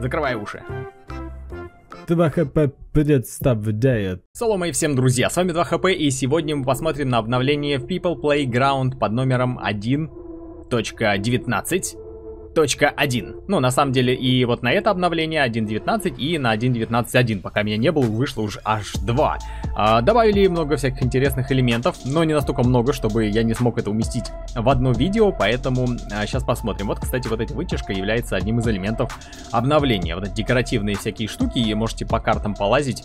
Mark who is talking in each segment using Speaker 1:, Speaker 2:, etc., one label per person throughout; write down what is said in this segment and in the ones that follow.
Speaker 1: Закрывай уши. Два хп представляет. Солома и всем, друзья, с вами 2 хп, и сегодня мы посмотрим на обновление в People Playground под номером 1.19. 1.1. Ну, на самом деле, и вот на это обновление 1.19 и на 1.19.1, пока меня не было, вышло уже аж 2. А, добавили много всяких интересных элементов, но не настолько много, чтобы я не смог это уместить в одно видео, поэтому а, сейчас посмотрим. Вот, кстати, вот эта вытяжка является одним из элементов обновления. Вот эти декоративные всякие штуки, и можете по картам полазить.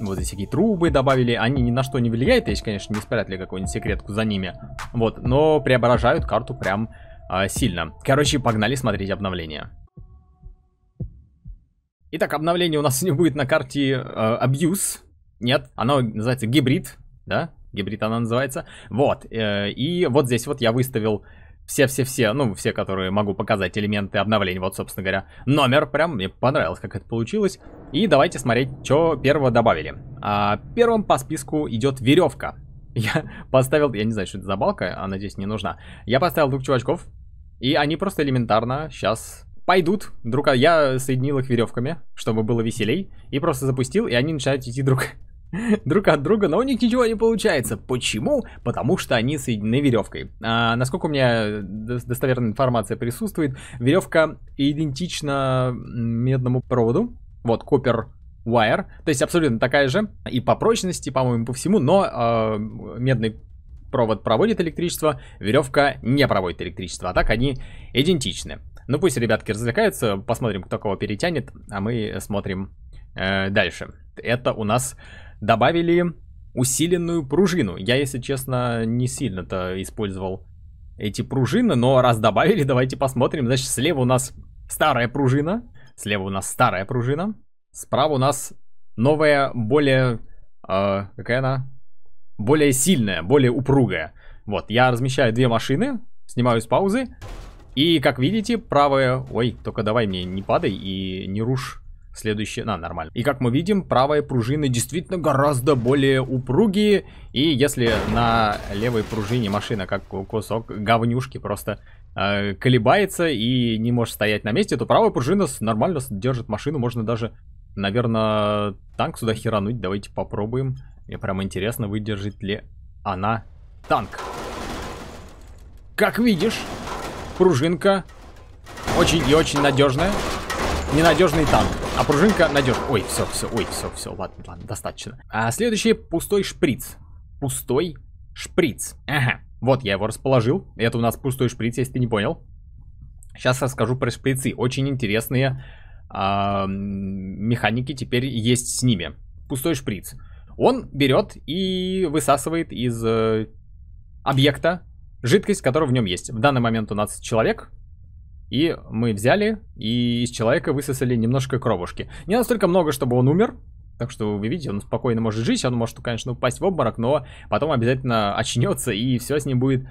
Speaker 1: Вот эти всякие трубы добавили, они ни на что не влияют, если, конечно, не спрятали какую-нибудь секретку за ними. Вот, но преображают карту прям а, сильно. Короче, погнали смотреть обновление. Итак, обновление у нас не будет на карте э, Abuse. Нет, оно называется гибрид, да? Гибрид она называется. Вот, э, и вот здесь вот я выставил все-все-все, ну, все, которые могу показать, элементы обновления. вот, собственно говоря, номер, прям мне понравилось, как это получилось. И давайте смотреть, что первого добавили. А, первым по списку идет веревка. Я поставил, я не знаю, что это за балка, она здесь не нужна. Я поставил двух чувачков, и они просто элементарно сейчас пойдут друг... А, я соединил их веревками, чтобы было веселей. И просто запустил, и они начинают идти друг друг от друга, но у них ничего не получается. Почему? Потому что они соединены веревкой. А, насколько у меня достоверная информация присутствует, веревка идентична медному проводу. Вот, копер Wire, то есть абсолютно такая же и по прочности, по-моему, по всему, но э, медный провод проводит электричество, веревка не проводит электричество, а так они идентичны. Ну пусть ребятки развлекаются, посмотрим, кто кого перетянет, а мы смотрим э, дальше. Это у нас добавили усиленную пружину. Я, если честно, не сильно-то использовал эти пружины, но раз добавили, давайте посмотрим. Значит, слева у нас старая пружина, слева у нас старая пружина, справа у нас новая, более... Э, какая она? более сильная, более упругая. Вот, я размещаю две машины, снимаю с паузы. И, как видите, правая... Ой, только давай мне не падай и не рушь следующие... На, нормально. И как мы видим, правые пружины действительно гораздо более упругие. И если на левой пружине машина, как кусок говнюшки, просто э, колебается и не может стоять на месте, то правая пружина нормально держит машину. Можно даже, наверное, танк сюда херануть. Давайте попробуем. Мне прям интересно, выдержит ли она танк. Как видишь, пружинка очень и очень надежная. Ненадежный танк, а пружинка надежная. Ой, все, все, ой, все, все, ладно, ладно, достаточно. А следующий пустой шприц. Пустой шприц. Ага, вот я его расположил. Это у нас пустой шприц, если ты не понял. Сейчас расскажу про шприцы. Очень интересные э, механики теперь есть с ними. Пустой шприц он берет и высасывает из э, объекта жидкость, которая в нем есть. В данный момент у нас человек, и мы взяли и из человека высосали немножко кровушки. Не настолько много, чтобы он умер, так что вы видите, он спокойно может жить, он может, конечно, упасть в обморок, но потом обязательно очнется и все с ним будет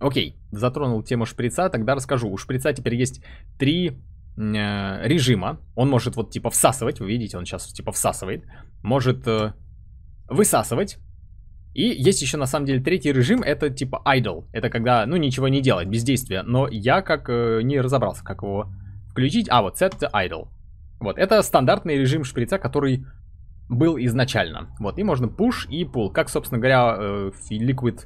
Speaker 1: Окей, затронул тему шприца, тогда расскажу. У шприца теперь есть три э, режима. Он может вот типа всасывать, вы видите, он сейчас типа всасывает. Может э, высасывать. И есть еще на самом деле третий режим, это типа idle. Это когда, ну, ничего не делать, бездействие. Но я как э, не разобрался, как его включить. А, вот set to idle. Вот, это стандартный режим шприца, который был изначально. Вот, и можно push и pull. Как, собственно говоря, э, Liquid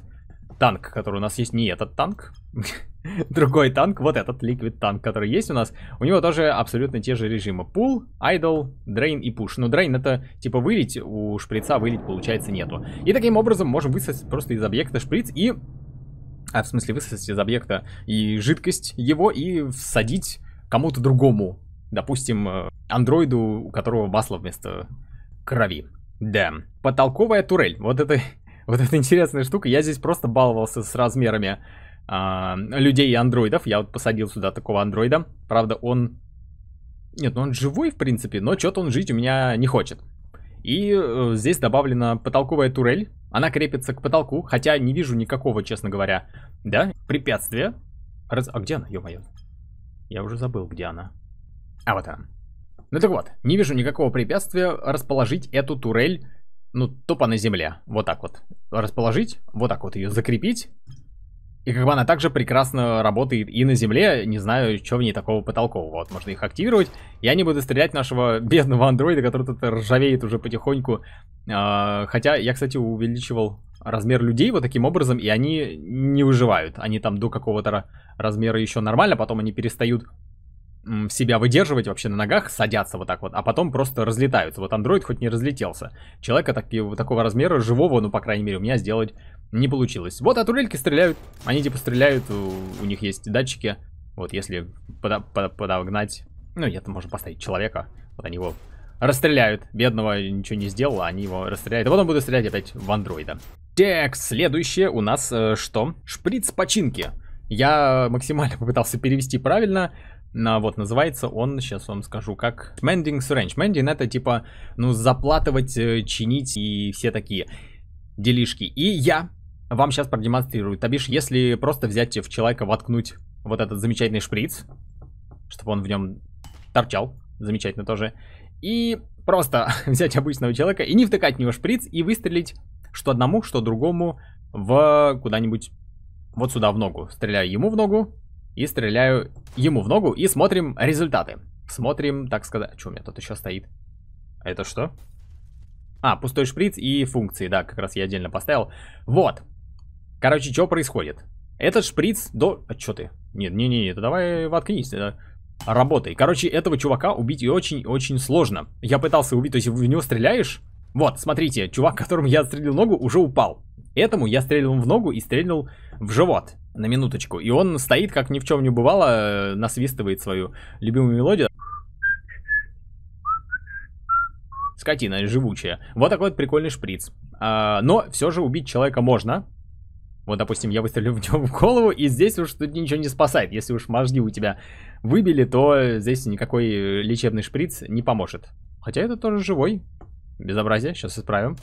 Speaker 1: танк, который у нас есть, не этот танк. другой танк, вот этот ликвид танк, который есть у нас, у него тоже абсолютно те же режимы. Пул, айдол дрейн и пуш. Но дрейн это типа вылить, у шприца вылить получается нету. И таким образом можем высосать просто из объекта шприц и... А, в смысле высосать из объекта и жидкость его и всадить кому-то другому. Допустим, э, андроиду, у которого масло вместо крови. Да. Потолковая турель. Вот это... Вот это интересная штука. Я здесь просто баловался с размерами а, людей и андроидов. Я вот посадил сюда такого андроида. Правда, он... Нет, ну он живой, в принципе, но что-то он жить у меня не хочет. И э, здесь добавлена потолковая турель. Она крепится к потолку, хотя не вижу никакого, честно говоря, да, препятствия. Раз... А где она, ё-моё? Я уже забыл, где она. А вот она. Ну так вот, не вижу никакого препятствия расположить эту турель, ну, тупо на земле. Вот так вот. Расположить, вот так вот ее закрепить. И как бы она также прекрасно работает и на земле, не знаю, что в ней такого потолкового. Вот, можно их активировать, Я не буду стрелять нашего бедного андроида, который тут ржавеет уже потихоньку. А, хотя я, кстати, увеличивал размер людей вот таким образом, и они не выживают. Они там до какого-то размера еще нормально, потом они перестают себя выдерживать вообще на ногах, садятся вот так вот, а потом просто разлетаются. Вот андроид хоть не разлетелся. Человека таки, такого размера, живого, ну, по крайней мере, у меня сделать не получилось. Вот, а турельки стреляют, они типа стреляют, у, у них есть датчики. Вот, если подо подо подогнать, ну, я-то можно поставить человека, вот они его расстреляют. Бедного ничего не сделал, а они его расстреляют. А потом будут стрелять опять в андроида. Так, следующее у нас э, что? Шприц починки. Я максимально попытался перевести правильно, на, вот, называется он, сейчас вам скажу, как Mending Syringe. Mending это типа, ну, заплатывать, э, чинить и все такие делишки. И я вам сейчас продемонстрирую. То бишь, если просто взять в человека, воткнуть вот этот замечательный шприц, чтобы он в нем торчал, замечательно тоже, и просто взять обычного человека и не втыкать в него шприц и выстрелить что одному, что другому в куда-нибудь вот сюда в ногу. Стреляю ему в ногу, и стреляю ему в ногу и смотрим результаты. Смотрим, так сказать... Что у меня тут еще стоит? Это что? А, пустой шприц и функции, да, как раз я отдельно поставил. Вот. Короче, что происходит? Этот шприц до... А что ты? Нет, не, не, это давай воткнись. Это... Работай. Короче, этого чувака убить и очень-очень сложно. Я пытался убить, то есть в него стреляешь? Вот, смотрите, чувак, которому я отстрелил ногу, уже упал. Этому я стрельнул в ногу и стрельнул в живот на минуточку. И он стоит, как ни в чем не бывало, э, насвистывает свою любимую мелодию. Скотина живучая. Вот такой вот прикольный шприц. А, но все же убить человека можно. Вот, допустим, я выстрелю в него в голову, и здесь уж тут ничего не спасает. Если уж мозги у тебя выбили, то здесь никакой э, лечебный шприц не поможет. Хотя это тоже живой. Безобразие, сейчас исправим.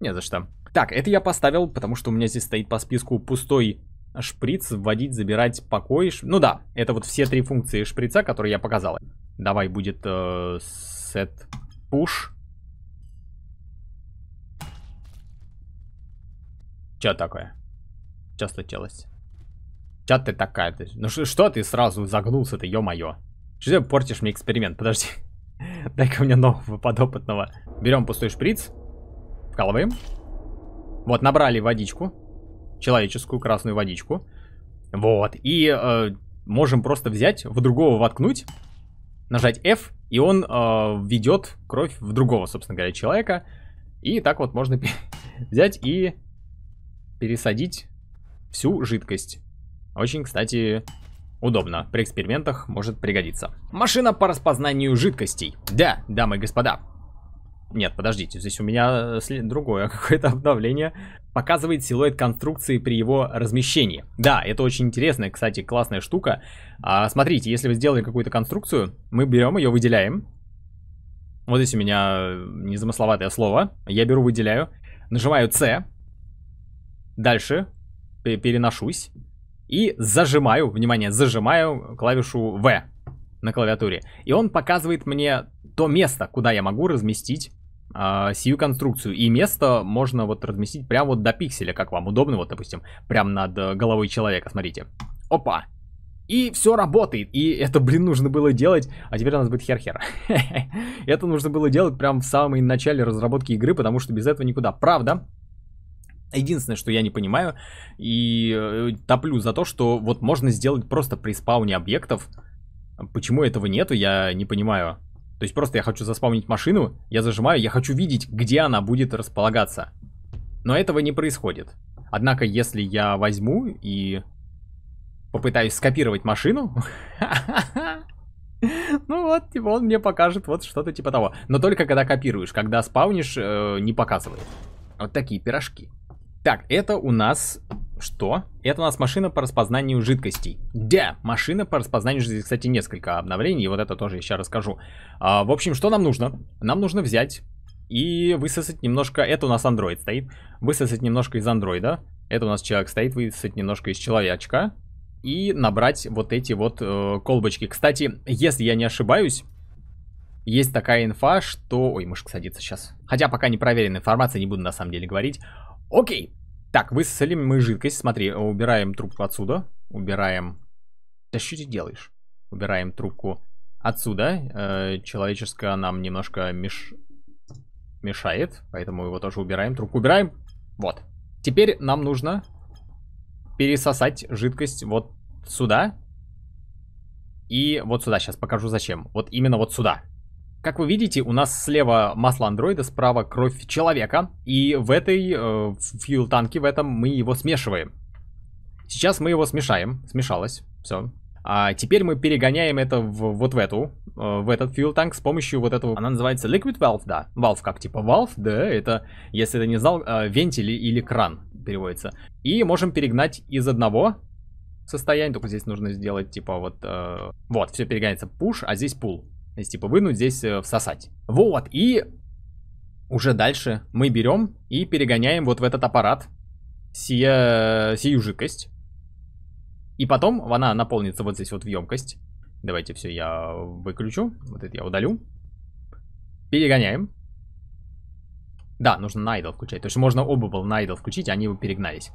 Speaker 1: Не за что. Так, это я поставил, потому что у меня здесь стоит по списку пустой шприц, вводить, забирать, покой. Ш... Ну да, это вот все три функции шприца, которые я показал. Давай будет э, set push. Че такое? Че случилось? Че ты такая? -то? Ну что ты сразу загнулся-то, ё-моё? Что ты портишь мне эксперимент? Подожди. Дай-ка мне нового подопытного. Берем пустой шприц. Вкалываем. Вот, набрали водичку. Человеческую красную водичку. Вот. И э, можем просто взять, в другого воткнуть. Нажать F, и он э, введет кровь в другого, собственно говоря, человека. И так вот можно взять и пересадить всю жидкость. Очень, кстати, удобно. При экспериментах может пригодиться. Машина по распознанию жидкостей. Да, дамы и господа, нет, подождите, здесь у меня э, другое какое-то обновление. Показывает силуэт конструкции при его размещении. Да, это очень интересная, кстати, классная штука. А, смотрите, если вы сделали какую-то конструкцию, мы берем ее, выделяем. Вот здесь у меня э, незамысловатое слово. Я беру, выделяю. Нажимаю C. Дальше переношусь. И зажимаю, внимание, зажимаю клавишу V на клавиатуре. И он показывает мне то место, куда я могу разместить э, сию конструкцию. И место можно вот разместить прямо вот до пикселя, как вам удобно. Вот, допустим, прямо над э, головой человека, смотрите. Опа! И все работает. И это, блин, нужно было делать. А теперь у нас будет хер-хер. это нужно было делать прямо в самом начале разработки игры, потому что без этого никуда. Правда? Единственное, что я не понимаю и э, топлю за то, что вот можно сделать просто при спауне объектов. Почему этого нету, я не понимаю. То есть просто я хочу заспавнить машину, я зажимаю, я хочу видеть, где она будет располагаться. Но этого не происходит. Однако, если я возьму и попытаюсь скопировать машину, ну вот, типа он мне покажет вот что-то типа того. Но только когда копируешь, когда спаунишь, э, не показывает. Вот такие пирожки. Так, это у нас... Что? Это у нас машина по распознанию жидкостей. Да, машина по распознанию жидкостей. Кстати, несколько обновлений, и вот это тоже еще расскажу. А, в общем, что нам нужно? Нам нужно взять и высосать немножко... Это у нас Android стоит. Высосать немножко из андроида. Это у нас человек стоит, высосать немножко из человечка. И набрать вот эти вот э, колбочки. Кстати, если я не ошибаюсь, есть такая инфа, что... Ой, мышка садится сейчас. Хотя пока не проверена информация, не буду на самом деле говорить. Окей. Так, высосали мы жидкость. Смотри, убираем трубку отсюда. Убираем... Да что ты делаешь? Убираем трубку отсюда. Э, человеческая нам немножко меш... мешает. Поэтому его тоже убираем. Трубку убираем. Вот. Теперь нам нужно пересосать жидкость вот сюда. И вот сюда. Сейчас покажу зачем. Вот именно вот сюда. Как вы видите, у нас слева масло андроида, справа кровь человека. И в этой э, фьюл-танке, в этом мы его смешиваем. Сейчас мы его смешаем. Смешалось. Все. А теперь мы перегоняем это в, вот в эту, э, в этот фьюл танк с помощью вот этого, она называется liquid valve, да, valve как типа valve, да, это, если ты не знал, э, вентиль или кран переводится. И можем перегнать из одного состояния, только здесь нужно сделать типа вот, э, вот, все перегоняется пуш, а здесь пул. То есть, типа, вынуть здесь э, всосать. Вот, и уже дальше мы берем и перегоняем вот в этот аппарат сия, сию жидкость. И потом она наполнится вот здесь вот в емкость. Давайте все я выключу. Вот это я удалю. Перегоняем. Да, нужно на идол включать. То есть можно оба был на идол включить, а они его перегнались.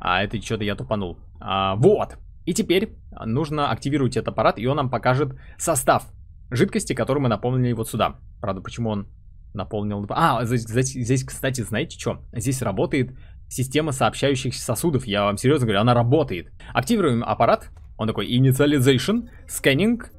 Speaker 1: А это что-то я тупанул. А, вот. И теперь нужно активировать этот аппарат, и он нам покажет состав жидкости, которые мы наполнили вот сюда. Правда, почему он наполнил... А, здесь, здесь, кстати, знаете что? Здесь работает система сообщающих сосудов. Я вам серьезно говорю, она работает. Активируем аппарат. Он такой initialization, сканинг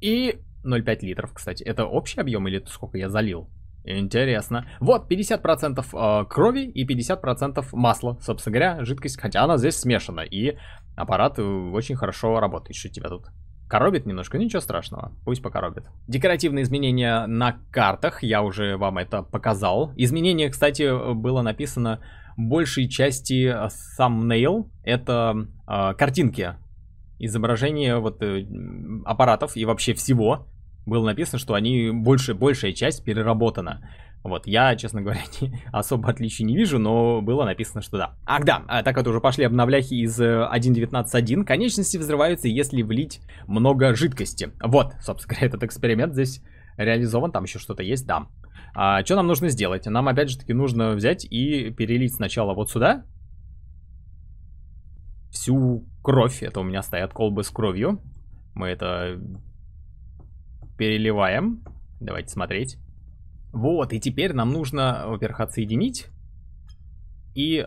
Speaker 1: и 0,5 литров, кстати. Это общий объем или сколько я залил? Интересно. Вот, 50% э, крови и 50% масла, собственно говоря, жидкость. Хотя она здесь смешана, и аппарат э, очень хорошо работает. Что тебя тут Коробит немножко, ничего страшного, пусть покоробит. Декоративные изменения на картах, я уже вам это показал. Изменение, кстати, было написано большей части thumbnail, это э, картинки, изображение вот э, аппаратов и вообще всего. Было написано, что они больше, большая часть переработана. Вот, я, честно говоря, не, особо отличий не вижу, но было написано, что да. Ах да, а, так вот уже пошли обновляхи из 1.19.1, э, конечности взрываются, если влить много жидкости. Вот, собственно говоря, этот эксперимент здесь реализован, там еще что-то есть, да. А, что нам нужно сделать? Нам, опять же таки, нужно взять и перелить сначала вот сюда всю кровь. Это у меня стоят колбы с кровью. Мы это переливаем. Давайте смотреть. Вот, и теперь нам нужно, во-первых, отсоединить и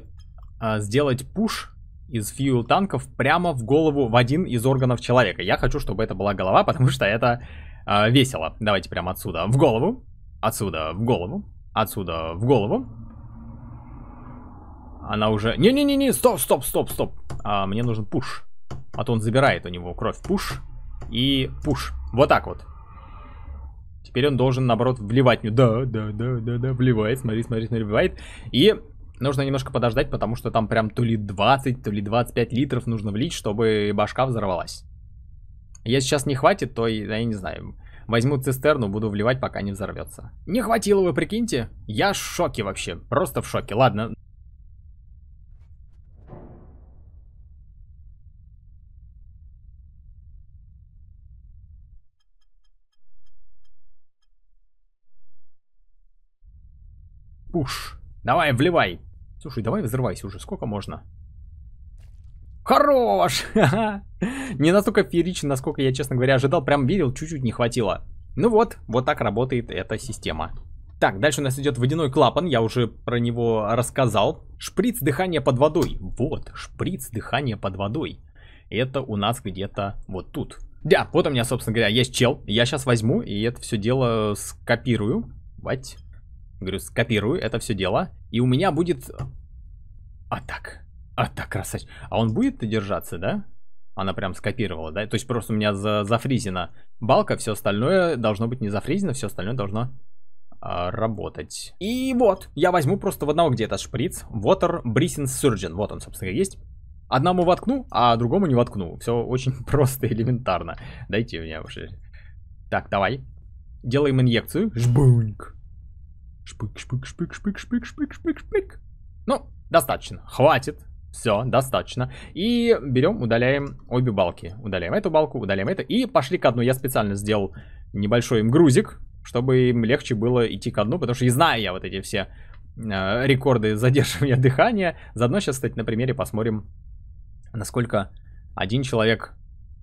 Speaker 1: а, сделать пуш из фьюл танков прямо в голову в один из органов человека. Я хочу, чтобы это была голова, потому что это а, весело. Давайте прямо отсюда в голову, отсюда в голову, отсюда в голову. Она уже... Не-не-не-не, стоп, стоп, стоп, стоп. А, мне нужен пуш. А то он забирает у него кровь. Пуш и пуш. Вот так вот. Теперь он должен, наоборот, вливать. ливатню. Да, да, да, да, да, вливает. Смотри, смотри, смотри, вливает. И нужно немножко подождать, потому что там прям то ли 20, то ли 25 литров нужно влить, чтобы башка взорвалась. Если сейчас не хватит, то, я не знаю, возьму цистерну, буду вливать, пока не взорвется. Не хватило, вы прикиньте? Я в шоке вообще, просто в шоке. Ладно, Уж. Давай, вливай. Слушай, давай взрывайся уже, сколько можно? Хорош! не настолько феерично, насколько я, честно говоря, ожидал. Прям видел, чуть-чуть не хватило. Ну вот, вот так работает эта система. Так, дальше у нас идет водяной клапан, я уже про него рассказал. Шприц дыхания под водой. Вот, шприц дыхания под водой. Это у нас где-то вот тут. Да, вот у меня, собственно говоря, есть чел. Я сейчас возьму и это все дело скопирую. Бать. Говорю, скопирую это все дело. И у меня будет... Э, а так. А так, красавчик А он будет-то держаться, да? Она прям скопировала, да? То есть просто у меня за зафризена балка, все остальное должно быть не зафризено, все остальное должно а, работать. И вот, я возьму просто в одного, где то шприц. Water Brissing Surgeon. Вот он, собственно, есть. Одному воткну, а другому не воткну. Все очень просто и элементарно. Дайте мне уже. Так, давай. Делаем инъекцию. Жбуньк. Шпик, шпик, шпик, шпик, шпик, шпик, шпик, шпик. Ну, достаточно. Хватит. Все, достаточно. И берем, удаляем обе балки. Удаляем эту балку, удаляем это. И пошли к дну. Я специально сделал небольшой им грузик, чтобы им легче было идти к дну, потому что и знаю я вот эти все э, рекорды задерживания дыхания. Заодно сейчас, кстати, на примере посмотрим, насколько один человек...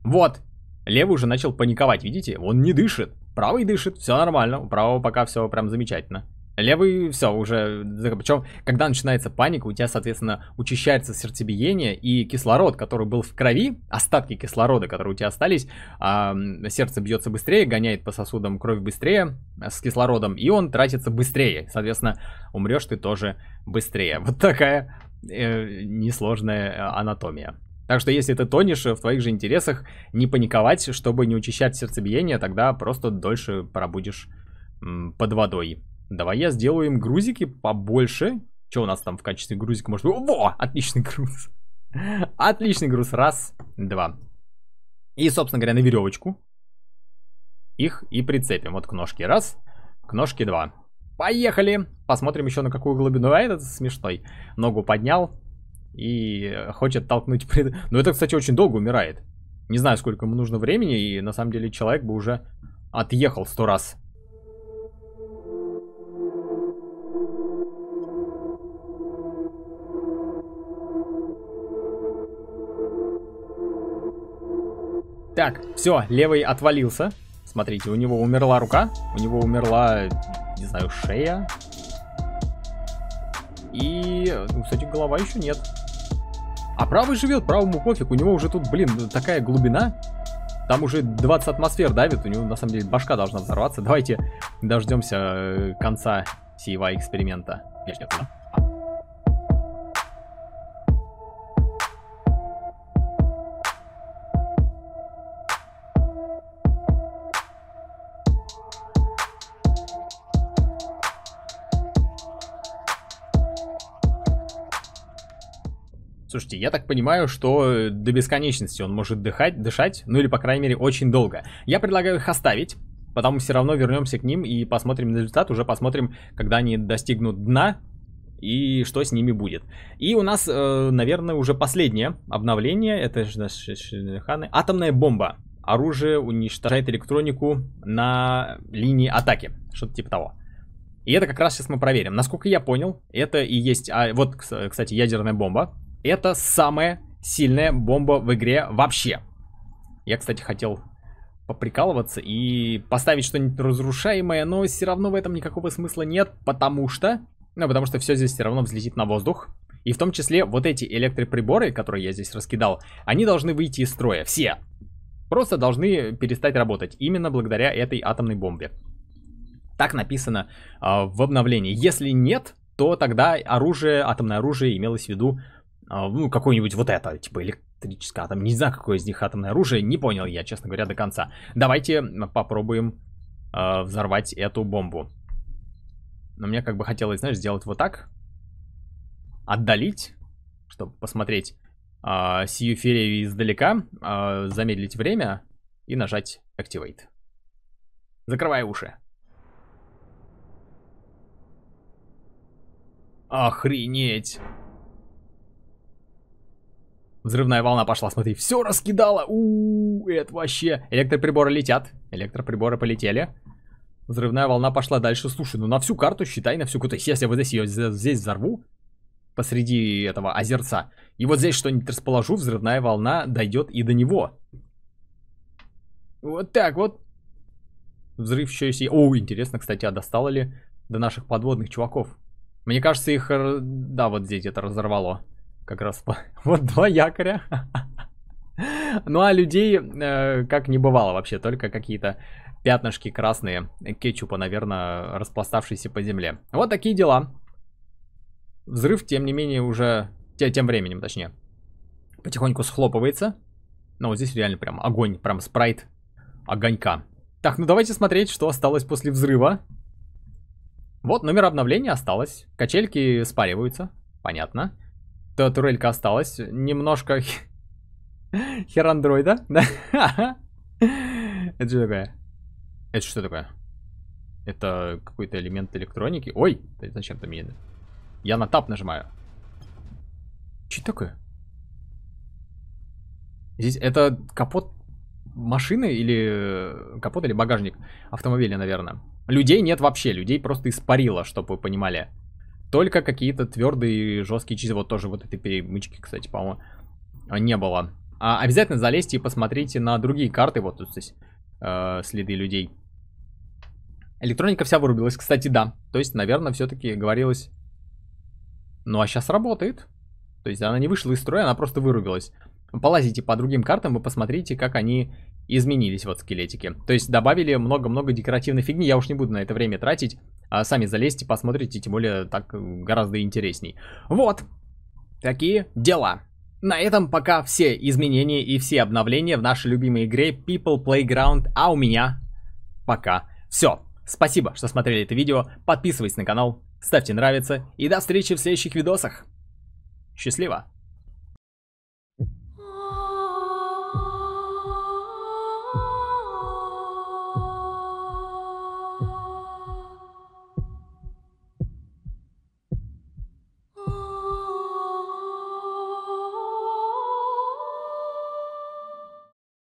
Speaker 1: Вот! Левый уже начал паниковать, видите? Он не дышит. Правый дышит, все нормально. У правого пока все прям замечательно. Левый, все, уже, причем, когда начинается паника, у тебя, соответственно, учащается сердцебиение, и кислород, который был в крови, остатки кислорода, которые у тебя остались, а, сердце бьется быстрее, гоняет по сосудам кровь быстрее э, с кислородом, и он тратится быстрее, соответственно, умрешь ты тоже быстрее. Вот такая э, несложная э, анатомия. Так что если ты тонешь, в твоих же интересах не паниковать, чтобы не учащать сердцебиение, тогда просто дольше пробудешь под водой. Давай я сделаю им грузики побольше. Что у нас там в качестве грузика может быть? Во! Отличный груз. Отличный груз. Раз, два. И, собственно говоря, на веревочку их и прицепим. Вот к ножке раз, к ножке два. Поехали! Посмотрим еще на какую глубину. А этот смешной. Ногу поднял и хочет толкнуть. Пред... Но ну, это, кстати, очень долго умирает. Не знаю, сколько ему нужно времени, и на самом деле человек бы уже отъехал сто раз. Так, все, левый отвалился. Смотрите, у него умерла рука, у него умерла, не знаю, шея. И, ну, кстати, голова еще нет. А правый живет, правому пофиг, у него уже тут, блин, такая глубина. Там уже 20 атмосфер давит, у него на самом деле башка должна взорваться. Давайте дождемся э, конца сего эксперимента. Я ждет, да? Слушайте, я так понимаю, что э, до бесконечности он может дыхать, дышать, ну или, по крайней мере, очень долго. Я предлагаю их оставить, потом все равно вернемся к ним и посмотрим на результат, уже посмотрим, когда они достигнут дна, и что с ними будет. И у нас, э, наверное, уже последнее обновление, это же наши ханы, атомная бомба. Оружие уничтожает электронику на линии атаки, что-то типа того. И это как раз сейчас мы проверим. Насколько я понял, это и есть... А, вот, кстати, ядерная бомба. Это самая сильная бомба в игре вообще. Я, кстати, хотел поприкалываться и поставить что-нибудь разрушаемое, но все равно в этом никакого смысла нет, потому что... Ну, потому что все здесь все равно взлетит на воздух. И в том числе вот эти электроприборы, которые я здесь раскидал, они должны выйти из строя, все. Просто должны перестать работать, именно благодаря этой атомной бомбе. Так написано э, в обновлении. Если нет, то тогда оружие, атомное оружие имелось в виду а, ну, какое-нибудь вот это, типа электрическое атом. Не знаю, какое из них атомное оружие, не понял я, честно говоря, до конца. Давайте попробуем э, взорвать эту бомбу. Но мне как бы хотелось, знаешь, сделать вот так. Отдалить, чтобы посмотреть э, сию феерию издалека, э, замедлить время и нажать Activate. Закрывай уши. Охренеть! Взрывная волна пошла, смотри, все раскидало. У, это вообще. Электроприборы летят. Электроприборы полетели. Взрывная волна пошла дальше. Слушай, ну на всю карту, считай, на всю карту. сейчас я вот здесь ее здесь взорву, посреди этого озерца, и вот здесь что-нибудь расположу, взрывная волна дойдет и до него. Вот так вот. Взрыв еще есть. О, интересно, кстати, а достало ли до наших подводных чуваков? Мне кажется, их... Э, да, вот здесь это разорвало как раз вот два якоря. Ну а людей э, как не бывало вообще, только какие-то пятнышки красные кетчупа, наверное, распластавшиеся по земле. Вот такие дела. Взрыв, тем не менее, уже тем временем, точнее, потихоньку схлопывается. Но ну, вот здесь реально прям огонь, прям спрайт огонька. Так, ну давайте смотреть, что осталось после взрыва. Вот, номер обновления осталось. Качельки спариваются, понятно то турелька осталась. Немножко херандроида. Это что такое? Это что такое? Это какой-то элемент электроники. Ой, зачем там едет? Я на тап нажимаю. Что такое? Здесь это капот машины или э, капот или багажник автомобиля, наверное. Людей нет вообще, людей просто испарило, чтобы вы понимали. Только какие-то твердые жесткие чизы, вот тоже вот этой перемычки, кстати, по-моему, а, не было. А обязательно залезьте и посмотрите на другие карты, вот тут здесь э, следы людей. Электроника вся вырубилась, кстати, да. То есть, наверное, все-таки говорилось... Ну, а сейчас работает. То есть она не вышла из строя, она просто вырубилась. Полазите по другим картам и посмотрите, как они изменились, вот скелетики. То есть добавили много-много декоративной фигни, я уж не буду на это время тратить. А сами залезьте, посмотрите, тем более так э, гораздо интересней. Вот, такие дела. На этом пока все изменения и все обновления в нашей любимой игре People Playground, а у меня пока все. Спасибо, что смотрели это видео, подписывайтесь на канал, ставьте нравится и до встречи в следующих видосах. Счастливо!